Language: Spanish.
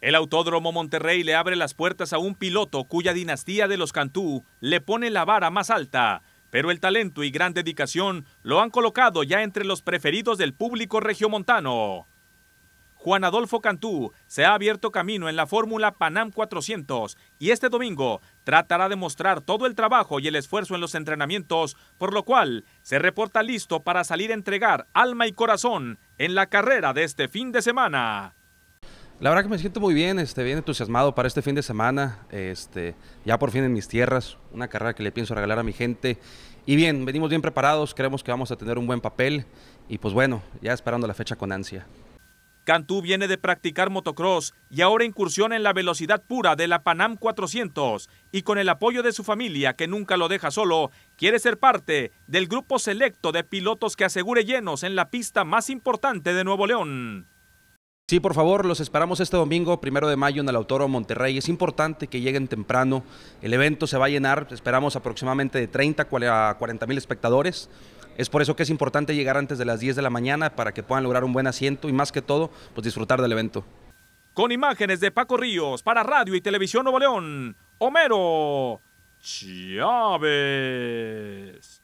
El Autódromo Monterrey le abre las puertas a un piloto cuya dinastía de los Cantú le pone la vara más alta, pero el talento y gran dedicación lo han colocado ya entre los preferidos del público regiomontano. Juan Adolfo Cantú se ha abierto camino en la Fórmula Panam 400 y este domingo tratará de mostrar todo el trabajo y el esfuerzo en los entrenamientos, por lo cual se reporta listo para salir a entregar alma y corazón en la carrera de este fin de semana. La verdad que me siento muy bien, este, bien entusiasmado para este fin de semana, este, ya por fin en mis tierras, una carrera que le pienso regalar a mi gente. Y bien, venimos bien preparados, creemos que vamos a tener un buen papel y pues bueno, ya esperando la fecha con ansia. Cantú viene de practicar motocross y ahora incursiona en la velocidad pura de la Panam 400 y con el apoyo de su familia que nunca lo deja solo, quiere ser parte del grupo selecto de pilotos que asegure llenos en la pista más importante de Nuevo León. Sí, por favor, los esperamos este domingo, primero de mayo, en el Autoro Monterrey. Es importante que lleguen temprano. El evento se va a llenar, esperamos aproximadamente de 30 a 40 mil espectadores. Es por eso que es importante llegar antes de las 10 de la mañana para que puedan lograr un buen asiento y más que todo, pues disfrutar del evento. Con imágenes de Paco Ríos para Radio y Televisión Nuevo León, Homero Chávez.